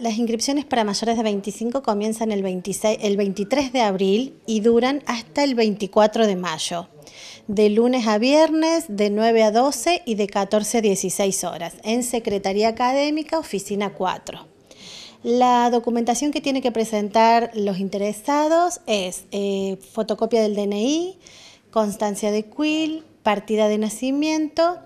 Las inscripciones para mayores de 25 comienzan el, 23 de abril y duran hasta el 24 de mayo, de lunes a viernes, de 9 a 12 y de 14 a 16 horas, en Secretaría Académica, Oficina 4. La documentación que tienen que presentar los interesados es eh, fotocopia del DNI, constancia de quil, partida de nacimiento,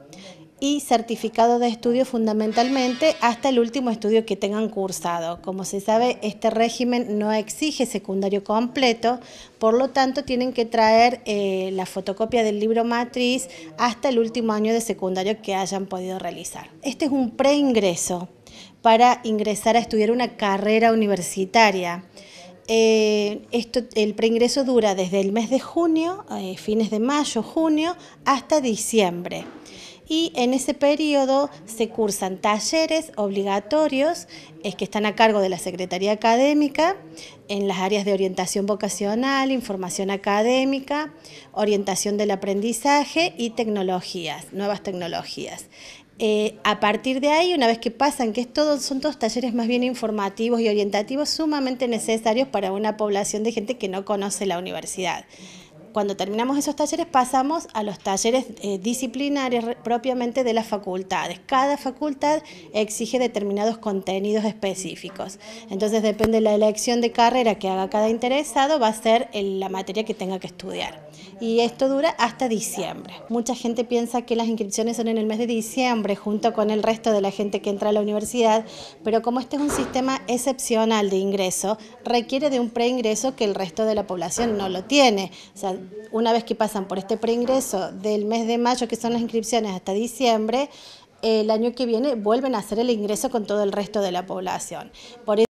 y certificado de estudio fundamentalmente hasta el último estudio que tengan cursado. Como se sabe, este régimen no exige secundario completo, por lo tanto tienen que traer eh, la fotocopia del libro matriz hasta el último año de secundario que hayan podido realizar. Este es un preingreso para ingresar a estudiar una carrera universitaria. Eh, esto, el preingreso dura desde el mes de junio, eh, fines de mayo, junio, hasta diciembre y en ese periodo se cursan talleres obligatorios es que están a cargo de la Secretaría Académica en las áreas de orientación vocacional, información académica, orientación del aprendizaje y tecnologías, nuevas tecnologías. Eh, a partir de ahí, una vez que pasan, que es son todos talleres más bien informativos y orientativos sumamente necesarios para una población de gente que no conoce la universidad cuando terminamos esos talleres pasamos a los talleres eh, disciplinarios propiamente de las facultades. Cada facultad exige determinados contenidos específicos. Entonces depende de la elección de carrera que haga cada interesado, va a ser la materia que tenga que estudiar y esto dura hasta diciembre. Mucha gente piensa que las inscripciones son en el mes de diciembre junto con el resto de la gente que entra a la universidad, pero como este es un sistema excepcional de ingreso, requiere de un preingreso que el resto de la población no lo tiene. O sea, una vez que pasan por este preingreso del mes de mayo, que son las inscripciones, hasta diciembre, el año que viene vuelven a hacer el ingreso con todo el resto de la población. Por